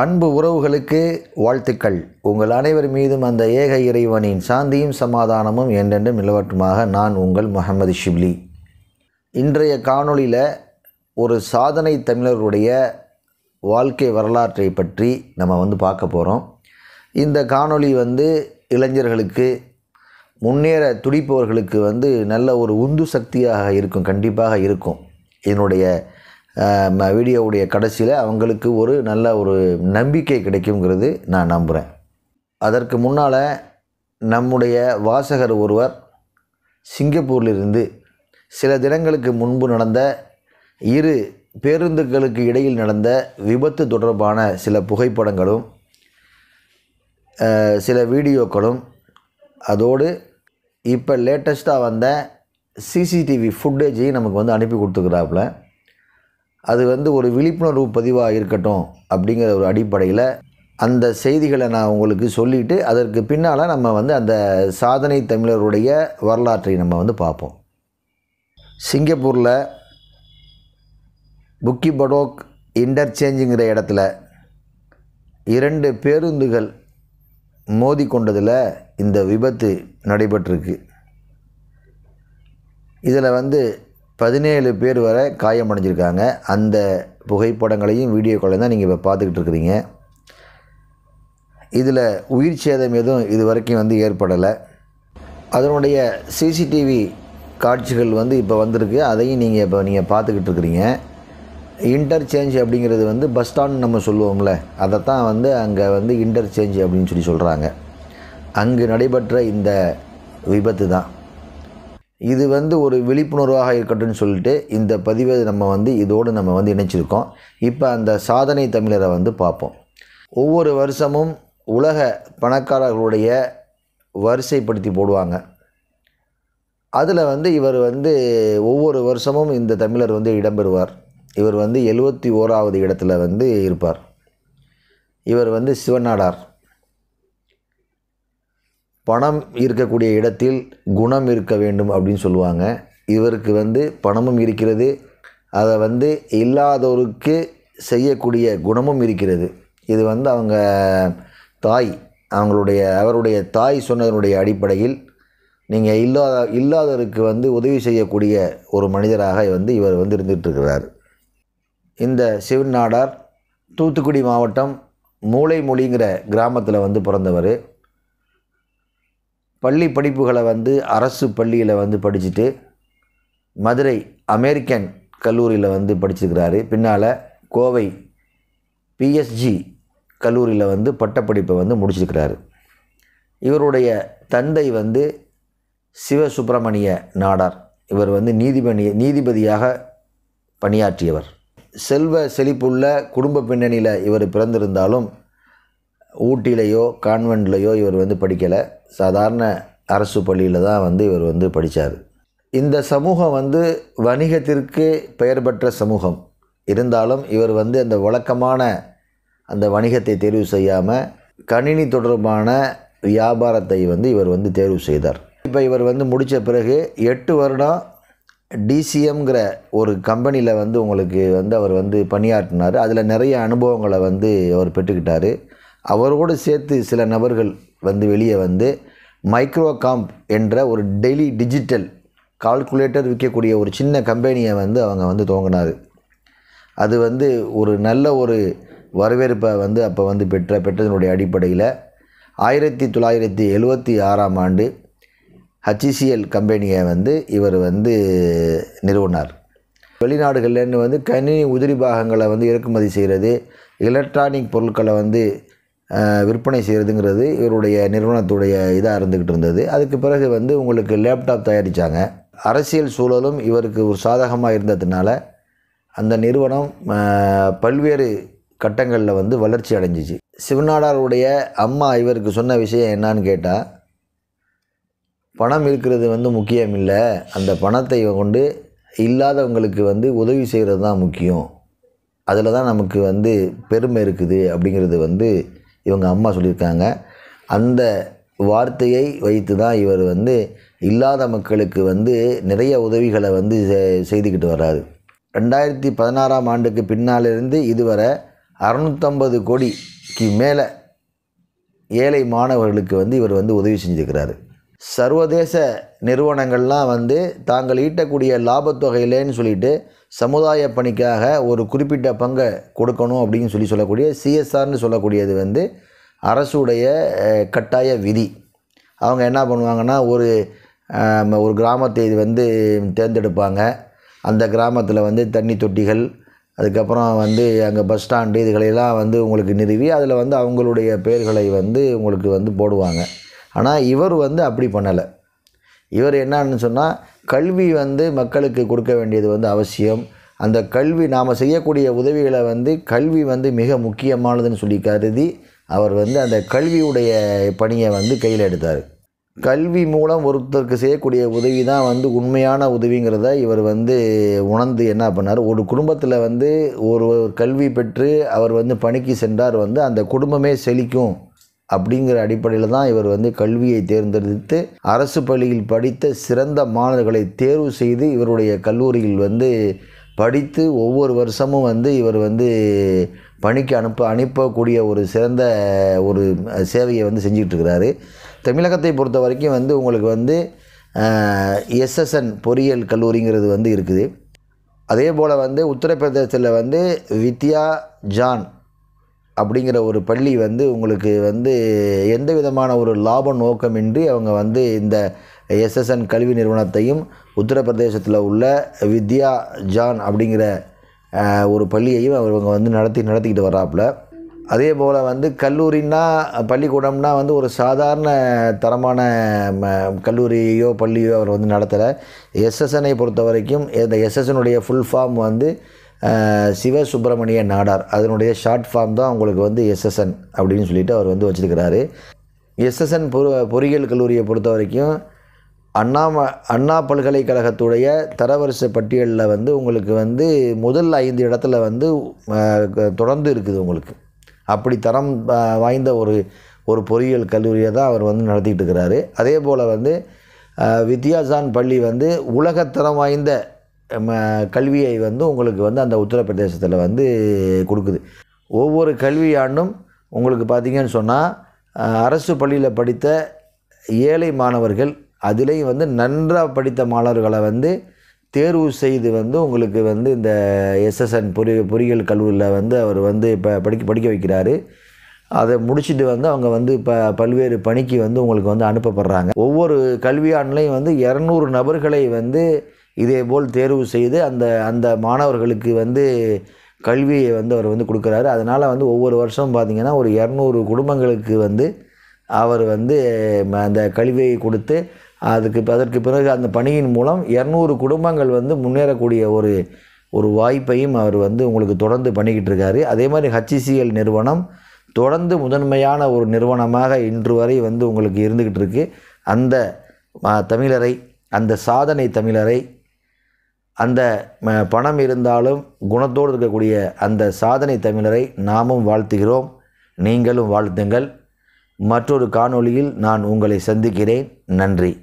அன்பு உறவுகளுக்கு வாழ்த்துக்கள் உங்கள் அனைவர் மீதும் அந்த ஏக இறைவனின் சாந்தியும் சமாதானமும் என்றென்றும் நிலவட்டுமாக நான் உங்கள் முகமது ஷிப்லி இன்றைய காணொளியில் ஒரு சாதனை தமிழருடைய வாழ்க்கை வரலாற்றை பற்றி நம்ம வந்து பார்க்க போகிறோம் இந்த காணொளி வந்து இளைஞர்களுக்கு முன்னேற துடிப்பவர்களுக்கு வந்து நல்ல ஒரு உந்து சக்தியாக இருக்கும் கண்டிப்பாக இருக்கும் என்னுடைய வீடியோவுடைய கடைசியில் அவங்களுக்கு ஒரு நல்ல ஒரு நம்பிக்கை கிடைக்குங்கிறது நான் நம்புகிறேன் அதற்கு முன்னால் நம்முடைய வாசகர் ஒருவர் சிங்கப்பூரிலிருந்து சில தினங்களுக்கு முன்பு நடந்த இரு பேருந்துகளுக்கு இடையில் நடந்த விபத்து தொடர்பான சில புகைப்படங்களும் சில வீடியோக்களும் அதோடு இப்போ லேட்டஸ்ட்டாக வந்த சிசிடிவி ஃபுட்டேஜையும் நமக்கு வந்து அனுப்பி கொடுத்துக்கிறாப்புல அது வந்து ஒரு விழிப்புணர்வு பதிவாக இருக்கட்டும் அப்படிங்கிற ஒரு அடிப்படையில் அந்த செய்திகளை நான் உங்களுக்கு சொல்லிவிட்டு அதற்கு பின்னால் நம்ம வந்து அந்த சாதனை தமிழருடைய வரலாற்றை நம்ம வந்து பார்ப்போம் சிங்கப்பூரில் புக்கி படோக் இன்டர்சேஞ்சுங்கிற இடத்துல இரண்டு பேருந்துகள் மோதி கொண்டதில் இந்த விபத்து நடைபெற்றிருக்கு இதில் வந்து பதினேழு பேர் வரை காயமடைஞ்சிருக்காங்க அந்த புகைப்படங்களையும் வீடியோக்களையும் தான் நீங்கள் இப்போ பார்த்துக்கிட்டு இருக்கிறீங்க இதில் உயிர் சேதம் எதுவும் இது வரைக்கும் வந்து ஏற்படலை அதனுடைய சிசிடிவி காட்சிகள் வந்து இப்போ வந்திருக்கு அதையும் நீங்கள் இப்போ நீங்கள் பார்த்துக்கிட்டு இருக்கிறீங்க இன்டர்சேஞ்ச் அப்படிங்கிறது வந்து பஸ் ஸ்டாண்ட் நம்ம சொல்லுவோம்ல அதைத்தான் வந்து அங்கே வந்து இன்டர்சேஞ்ச் அப்படின்னு சொல்லி சொல்கிறாங்க அங்கு நடைபெற்ற இந்த விபத்து தான் இது வந்து ஒரு விழிப்புணர்வாக இருக்கட்டும்னு சொல்லிட்டு இந்த பதிவை நம்ம வந்து இதோடு நம்ம வந்து இணைச்சிருக்கோம் இப்போ அந்த சாதனை தமிழரை வந்து பார்ப்போம் ஒவ்வொரு வருஷமும் உலக பணக்காரர்களுடைய வரிசைப்படுத்தி போடுவாங்க அதில் வந்து இவர் வந்து ஒவ்வொரு வருஷமும் இந்த தமிழர் வந்து இடம்பெறுவார் இவர் வந்து எழுபத்தி ஓராவது இடத்துல வந்து இருப்பார் இவர் வந்து சிவநாடார் பணம் இருக்கக்கூடிய இடத்தில் குணம் இருக்க வேண்டும் அப்படின்னு சொல்லுவாங்க இவருக்கு வந்து பணமும் இருக்கிறது அதை வந்து இல்லாதோருக்கு செய்யக்கூடிய குணமும் இருக்கிறது இது வந்து அவங்க தாய் அவங்களுடைய அவருடைய தாய் சொன்னதனுடைய அடிப்படையில் நீங்கள் இல்லாத இல்லாதவருக்கு வந்து உதவி செய்யக்கூடிய ஒரு மனிதராக வந்து இவர் வந்து இருந்துகிட்ருக்கிறார் இந்த சிவன் நாடார் தூத்துக்குடி மாவட்டம் மூளை மொழிங்கிற கிராமத்தில் வந்து பிறந்தவர் பள்ளி படிப்புகளை வந்து அரசு பள்ளியில் வந்து படிச்சுட்டு மதுரை அமெரிக்கன் கல்லூரியில் வந்து படிச்சிருக்கிறாரு பின்னால் கோவை பிஎஸ்ஜி கல்லூரியில் வந்து பட்டப்படிப்பை வந்து முடிச்சிருக்கிறாரு இவருடைய தந்தை வந்து சிவசுப்பிரமணிய நாடார் இவர் வந்து நீதிபதி நீதிபதியாக பணியாற்றியவர் செல்வ செழிப்புள்ள குடும்ப பின்னணியில் இவர் பிறந்திருந்தாலும் ஊட்டிலேயோ கான்வெண்ட்லேயோ இவர் வந்து படிக்கலை சாதாரண அரசு பள்ளியில் தான் வந்து இவர் வந்து படித்தார் இந்த சமூகம் வந்து வணிகத்திற்கு பெயர் பெற்ற சமூகம் இருந்தாலும் இவர் வந்து அந்த வழக்கமான அந்த வணிகத்தை தேர்வு செய்யாமல் கணினி தொடர்பான வியாபாரத்தை வந்து இவர் வந்து தேர்வு செய்தார் இப்போ இவர் வந்து முடித்த பிறகு எட்டு வருடம் டிசிஎம்ங்கிற ஒரு கம்பெனியில் வந்து உங்களுக்கு வந்து அவர் வந்து பணியாற்றினார் அதில் நிறைய அனுபவங்களை வந்து அவர் பெற்றுக்கிட்டார் அவரோடு சேர்த்து சில நபர்கள் வந்து வெளியே வந்து மைக்ரோகாம்ப் என்ற ஒரு டெய்லி டிஜிட்டல் கால்குலேட்டர் விற்கக்கூடிய ஒரு சின்ன கம்பெனியை வந்து அவங்க வந்து துவங்கினார் அது வந்து ஒரு நல்ல ஒரு வரவேற்பை வந்து அப்போ வந்து பெற்ற பெற்றதனுடைய அடிப்படையில் ஆயிரத்தி தொள்ளாயிரத்தி எழுவத்தி ஆறாம் ஆண்டு ஹச்சிசிஎல் கம்பெனியை வந்து இவர் வந்து நிறுவனார் வெளிநாடுகள்லேருந்து வந்து கணினி உதிரி பாகங்களை வந்து இறக்குமதி செய்கிறது எலக்ட்ரானிக் பொருட்களை வந்து விற்பனை செய்கிறதுங்கிறது இவருடைய நிறுவனத்துடைய இதாக இருந்துக்கிட்டு இருந்தது அதுக்கு பிறகு வந்து உங்களுக்கு லேப்டாப் தயாரித்தாங்க அரசியல் சூழலும் இவருக்கு ஒரு சாதகமாக இருந்ததுனால அந்த நிறுவனம் பல்வேறு கட்டங்களில் வந்து வளர்ச்சி அடைஞ்சிச்சு சிவநாடாருடைய அம்மா இவருக்கு சொன்ன விஷயம் என்னான்னு கேட்டால் பணம் இருக்கிறது வந்து முக்கியம் இல்லை அந்த பணத்தை கொண்டு இல்லாதவங்களுக்கு வந்து உதவி செய்கிறது தான் முக்கியம் அதில் தான் நமக்கு வந்து பெருமை இருக்குது அப்படிங்கிறது வந்து இவங்க அம்மா சொல்லியிருக்காங்க அந்த வார்த்தையை வைத்து தான் இவர் வந்து இல்லாத மக்களுக்கு வந்து நிறைய உதவிகளை வந்து செய்துக்கிட்டு வர்றாரு ரெண்டாயிரத்தி பதினாறாம் ஆண்டுக்கு பின்னாலிருந்து இதுவரை அறநூற்றம்பது கோடிக்கு மேலே ஏழை மாணவர்களுக்கு வந்து இவர் வந்து உதவி செஞ்சுருக்கிறாரு சர்வதேச நிறுவனங்கள்லாம் வந்து தாங்கள் ஈட்டக்கூடிய லாபத்தொகையிலேன்னு சொல்லிட்டு சமுதாய பணிக்காக ஒரு குறிப்பிட்ட பங்கை கொடுக்கணும் அப்படின்னு சொல்லி சொல்லக்கூடிய சிஎஸ்ஆர்னு சொல்லக்கூடியது வந்து அரசுடைய கட்டாய விதி அவங்க என்ன பண்ணுவாங்கன்னா ஒரு ஒரு கிராமத்தை இது வந்து தேர்ந்தெடுப்பாங்க அந்த கிராமத்தில் வந்து தண்ணி தொட்டிகள் அதுக்கப்புறம் வந்து அங்கே பஸ் ஸ்டாண்டு இதுகளையெல்லாம் வந்து உங்களுக்கு நிறுவி அதில் வந்து அவங்களுடைய பெயர்களை வந்து உங்களுக்கு வந்து போடுவாங்க ஆனால் இவர் வந்து அப்படி பண்ணலை இவர் என்னன்னு சொன்னால் கல்வி வந்து மக்களுக்கு கொடுக்க வேண்டியது வந்து அவசியம் அந்த கல்வி நாம் செய்யக்கூடிய உதவிகளை வந்து கல்வி வந்து மிக முக்கியமானதுன்னு சொல்லி கருதி அவர் வந்து அந்த கல்வியுடைய பணியை வந்து கையில் எடுத்தார் கல்வி மூலம் ஒருத்தருக்கு செய்யக்கூடிய உதவி தான் வந்து உண்மையான உதவிங்கிறத இவர் வந்து உணர்ந்து என்ன பண்ணார் ஒரு குடும்பத்தில் வந்து ஒரு கல்வி பெற்று அவர் வந்து பணிக்கு சென்றார் வந்து அந்த குடும்பமே செழிக்கும் அப்படிங்கிற அடிப்படையில் தான் இவர் வந்து கல்வியை தேர்ந்தெடுத்து அரசு பள்ளியில் படித்த சிறந்த மாணவர்களை தேர்வு செய்து இவருடைய கல்லூரியில் வந்து படித்து ஒவ்வொரு வருஷமும் வந்து இவர் வந்து பணிக்கு அனுப்ப அனுப்பக்கூடிய ஒரு சிறந்த ஒரு சேவையை வந்து செஞ்சிகிட்ருக்கிறாரு தமிழகத்தை பொறுத்த வரைக்கும் வந்து உங்களுக்கு வந்து எஸ்எஸ்என் பொறியியல் கல்லூரிங்கிறது வந்து இருக்குது அதே போல் வந்து உத்தரப்பிரதேசத்தில் வந்து வித்யா ஜான் அப்படிங்கிற ஒரு பள்ளி வந்து உங்களுக்கு வந்து எந்த விதமான ஒரு லாப நோக்கமின்றி அவங்க வந்து இந்த எஸ்எஸ்என் கல்வி நிறுவனத்தையும் உத்தரப்பிரதேசத்தில் உள்ள வித்யா ஜான் அப்படிங்கிற ஒரு பள்ளியையும் அவங்க வந்து நடத்தி நடத்திக்கிட்டு வராப்புல அதே போல் வந்து கல்லூரின்னா பள்ளிக்கூடம்னா வந்து ஒரு சாதாரண தரமான கல்லூரியோ பள்ளியோ அவர் வந்து நடத்தலை எஸ்எஸ்எனை பொறுத்த வரைக்கும் இந்த எஸ்எஸ்எனுடைய ஃபுல் ஃபார்ம் வந்து சிவசுப்பிரமணிய நாடார் அதனுடைய ஷார்ட் ஃபார்ம் தான் உங்களுக்கு வந்து எஸ்எஸ்என் அப்படின்னு சொல்லிட்டு அவர் வந்து வச்சுருக்கிறாரு எஸ்எஸ்என் பொரு பொறியியல் கல்லூரியை பொறுத்த வரைக்கும் அண்ணாம அண்ணா பல்கலைக்கழகத்துடைய தரவரிசை பட்டியலில் வந்து உங்களுக்கு வந்து முதல் ஐந்து இடத்துல வந்து தொடர்ந்து இருக்குது உங்களுக்கு அப்படி தரம் வாய்ந்த ஒரு ஒரு பொறியியல் கல்லூரியை தான் அவர் வந்து நடத்திக்கிட்டு இருக்கிறாரு அதே போல் வந்து வித்யாசான் பள்ளி வந்து உலகத்தரம் வாய்ந்த கல்வியை வந்து உங்களுக்கு வந்து அந்த உத்தரப்பிரதேசத்தில் வந்து கொடுக்குது ஒவ்வொரு கல்வியாண்டும் உங்களுக்கு பார்த்திங்கன்னு சொன்னால் அரசு பள்ளியில் படித்த ஏழை மாணவர்கள் அதுலேயும் வந்து நன்றாக படித்த மாணவர்களை வந்து தேர்வு செய்து வந்து உங்களுக்கு வந்து இந்த எஸ்எஸ்என் பொறி பொறியியல் கல்லூரியில் வந்து அவர் வந்து இப்போ படிக்க படிக்க வைக்கிறாரு அதை முடிச்சுட்டு வந்து அவங்க வந்து இப்போ பல்வேறு பணிக்கு வந்து உங்களுக்கு வந்து அனுப்பப்படுறாங்க ஒவ்வொரு கல்வியாண்டிலையும் வந்து இரநூறு நபர்களை வந்து இதேபோல் தேர்வு செய்து அந்த அந்த மாணவர்களுக்கு வந்து கல்வியை வந்து அவர் வந்து கொடுக்குறாரு அதனால் வந்து ஒவ்வொரு வருஷம் பார்த்திங்கன்னா ஒரு இரநூறு குடும்பங்களுக்கு வந்து அவர் வந்து அந்த கல்வியை கொடுத்து அதுக்கு அதற்கு பிறகு அந்த பணியின் மூலம் இரநூறு குடும்பங்கள் வந்து முன்னேறக்கூடிய ஒரு ஒரு வாய்ப்பையும் அவர் வந்து உங்களுக்கு தொடர்ந்து பண்ணிக்கிட்டு இருக்காரு அதே மாதிரி ஹச்சிசிஎல் நிறுவனம் தொடர்ந்து முதன்மையான ஒரு நிறுவனமாக இன்று வரை வந்து உங்களுக்கு இருந்துக்கிட்டு இருக்குது அந்த தமிழரை அந்த சாதனை தமிழரை அந்த பணம் இருந்தாலும் குணத்தோடு இருக்கக்கூடிய அந்த சாதனை தமிழரை நாமும் வாழ்த்துகிறோம் நீங்களும் வாழ்த்துங்கள் மற்றொரு காணொளியில் நான் உங்களை சந்திக்கிறேன் நன்றி